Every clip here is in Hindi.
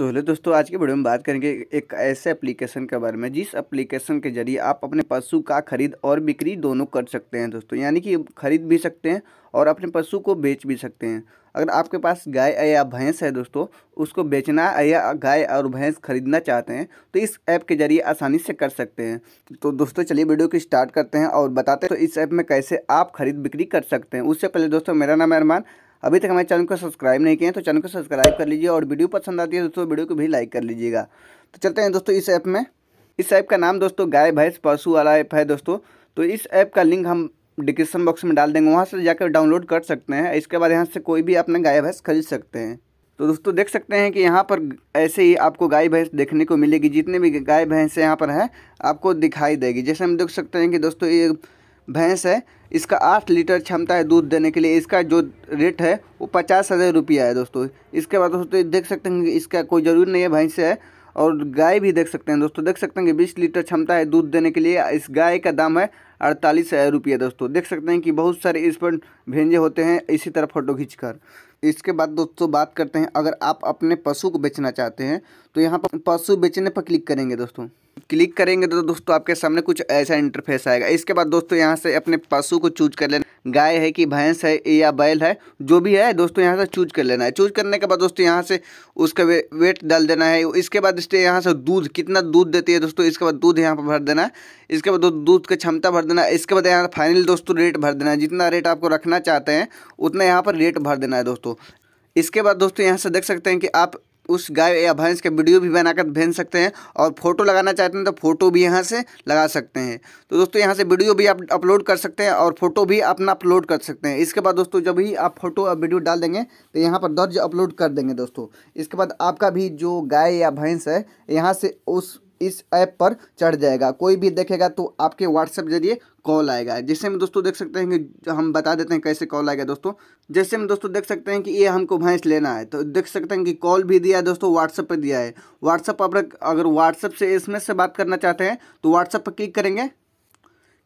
सो हेलो दोस्तों आज के वीडियो में बात करेंगे एक ऐसे एप्लीकेशन के बारे में जिस एप्लीकेशन के जरिए आप अपने पशु का खरीद और बिक्री दोनों कर सकते हैं दोस्तों यानी कि खरीद भी सकते हैं और अपने पशु को बेच भी सकते हैं अगर आपके पास गाय या भैंस है दोस्तों उसको बेचना या गाय और भैंस खरीदना चाहते हैं तो इस ऐप के जरिए आसानी से कर सकते हैं तो दोस्तों चलिए वीडियो की स्टार्ट करते हैं और बताते हैं तो इस ऐप में कैसे आप खरीद बिक्री कर सकते हैं उससे पहले दोस्तों मेरा नाम है अरमान अभी तक हमारे चैनल को सब्सक्राइब नहीं किए हैं तो चैनल को सब्सक्राइब कर लीजिए और वीडियो पसंद आती है तो दोस्तों वीडियो को भी लाइक कर लीजिएगा तो चलते हैं दोस्तों इस ऐप में इस ऐप का नाम दोस्तों गाय भैंस पशु वाला ऐप है दोस्तों तो इस ऐप का लिंक हम डिस्क्रिप्शन बॉक्स में डाल देंगे वहाँ से जाकर डाउनलोड कर सकते हैं इसके बाद यहाँ से कोई भी अपना गाय भैंस खरीद सकते हैं तो दोस्तों देख सकते हैं कि यहाँ पर ऐसे ही आपको गाय भैंस देखने को मिलेगी जितने भी गाय भैंस यहाँ पर हैं आपको दिखाई देगी जैसे हम देख सकते हैं कि दोस्तों ये भैंस है इसका आठ लीटर क्षमता है दूध देने के लिए इसका जो रेट है वो पचास हज़ार रुपया है दोस्तों इसके बाद दोस्तों देख सकते हैं कि इसका कोई ज़रूरी नहीं है भैंस है और गाय भी देख सकते हैं दोस्तों देख सकते हैं कि बीस लीटर क्षमता है दूध देने के लिए इस गाय का दाम है अड़तालीस हज़ार रुपये दोस्तों देख सकते हैं कि बहुत सारे इस पर भेंजे होते हैं इसी तरह फ़ोटो कर इसके बाद दोस्तों बात करते हैं अगर आप अपने पशु को बेचना चाहते हैं तो यहाँ पर पशु बेचने पर क्लिक करेंगे दोस्तों क्लिक करेंगे तो दोस्तों आपके सामने कुछ ऐसा इंटरफेस आएगा इसके बाद दोस्तों यहाँ से अपने पशु को चूज कर लेना गाय है कि भैंस है या बैल है जो भी है दोस्तों यहाँ से चूज कर लेना है चूज करने के बाद दोस्तों यहाँ से उसका वे, वेट डाल देना है इसके बाद इसके यहाँ से दूध कितना दूध देती है दोस्तों इसके बाद दूध यहाँ पर भर देना है इसके बाद दूध का क्षमता भर देना है इसके बाद यहाँ फाइनल दोस्तों रेट भर देना है जितना रेट आपको रखना चाहते हैं उतना यहाँ पर रेट भर देना है दोस्तों इसके बाद दोस्तों यहाँ से देख सकते हैं कि आप उस गाय या भैंस का वीडियो भी बनाकर भेज सकते हैं और फोटो लगाना चाहते हैं तो फोटो भी यहाँ से लगा सकते हैं तो दोस्तों यहाँ से वीडियो भी आप अपलोड कर सकते हैं और फोटो भी अपना अपलोड कर सकते हैं इसके बाद दोस्तों जब भी आप फोटो और वीडियो डाल देंगे तो यहाँ पर दर्ज अपलोड कर देंगे दोस्तों इसके बाद आपका भी जो गाय या भैंस है यहाँ से उस इस ऐप पर चढ़ जाएगा कोई भी देखेगा तो आपके व्हाट्सएप जरिए कॉल आएगा जैसे में दोस्तों देख सकते हैं कि हम बता देते हैं कैसे कॉल आएगा दोस्तों जैसे में दोस्तों देख सकते हैं कि ये हमको भैंस लेना है तो देख सकते हैं कि कॉल भी दिया है दोस्तों व्हाट्सएप पर दिया है व्हाट्सएप पर अगर व्हाट्सएप से इसमें से बात करना चाहते हैं तो व्हाट्सएप पर क्लिक करेंगे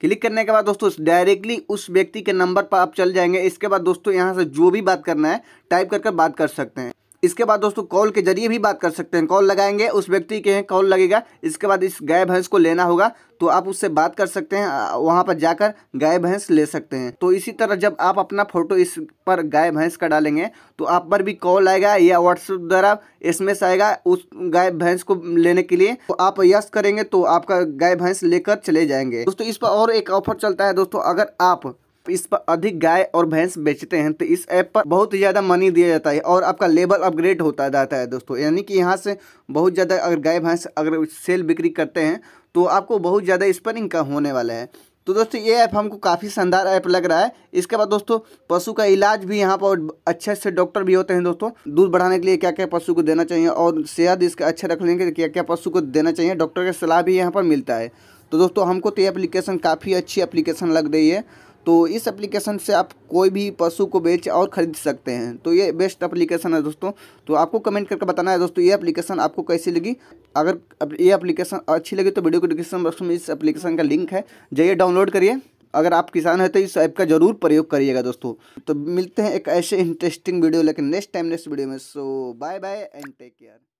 क्लिक करने के बाद दोस्तों डायरेक्टली उस व्यक्ति के नंबर पर आप चल जाएंगे इसके बाद दोस्तों यहाँ से जो भी बात करना है टाइप करके बात कर सकते हैं इसके बाद दोस्तों कॉल के जरिए भी बात कर सकते हैं कॉल लगाएंगे उस व्यक्ति के हैं कॉल लगेगा इसके बाद इस गाय भैंस को लेना होगा तो आप उससे बात कर सकते हैं वहां पर जाकर गाय भैंस ले सकते हैं तो इसी तरह जब आप अपना फोटो इस पर गाय भैंस का डालेंगे तो आप पर भी कॉल आएगा या व्हाट्सएप द्वारा एस आएगा उस गाय भैंस को लेने के लिए तो आप यस करेंगे तो आपका गाय भैंस लेकर चले जाएंगे दोस्तों इस पर और एक ऑफर चलता है दोस्तों अगर आप इस पर अधिक गाय और भैंस बेचते हैं तो इस ऐप पर बहुत ही ज़्यादा मनी दिया जाता है और आपका लेवल अपग्रेड होता जाता है दोस्तों यानी कि यहाँ से बहुत ज़्यादा अगर गाय भैंस अगर सेल बिक्री करते हैं तो आपको बहुत ज़्यादा इस पर इनकम होने वाला है तो दोस्तों ये ऐप हमको काफ़ी शानदार ऐप लग रहा है इसके बाद दोस्तों पशु का इलाज भी यहाँ पर अच्छे से डॉक्टर भी होते हैं दोस्तों दूध बढ़ाने के लिए क्या क्या पशु को देना चाहिए और सेहत इसका अच्छा रखने के लिए क्या क्या पशु को देना चाहिए डॉक्टर का सलाह भी यहाँ पर मिलता है तो दोस्तों हमको तो ये एप्लीकेशन काफ़ी अच्छी एप्लीकेशन लग रही है तो इस एप्लीकेशन से आप कोई भी पशु को बेच और ख़रीद सकते हैं तो ये बेस्ट एप्लीकेशन है दोस्तों तो आपको कमेंट करके बताना है दोस्तों ये एप्लीकेशन आपको कैसी लगी अगर ये एप्लीकेशन अच्छी लगी तो वीडियो को डिस्क्रिप्शन बॉक्स में इस एप्लीकेशन का लिंक है जाइए डाउनलोड करिए अगर आप किसान हैं तो इस ऐप का ज़रूर प्रयोग करिएगा दोस्तों तो मिलते हैं एक ऐसे इंटरेस्टिंग वीडियो लेकिन नेक्स्ट टाइम नेक्स्ट वीडियो में so bye bye and take care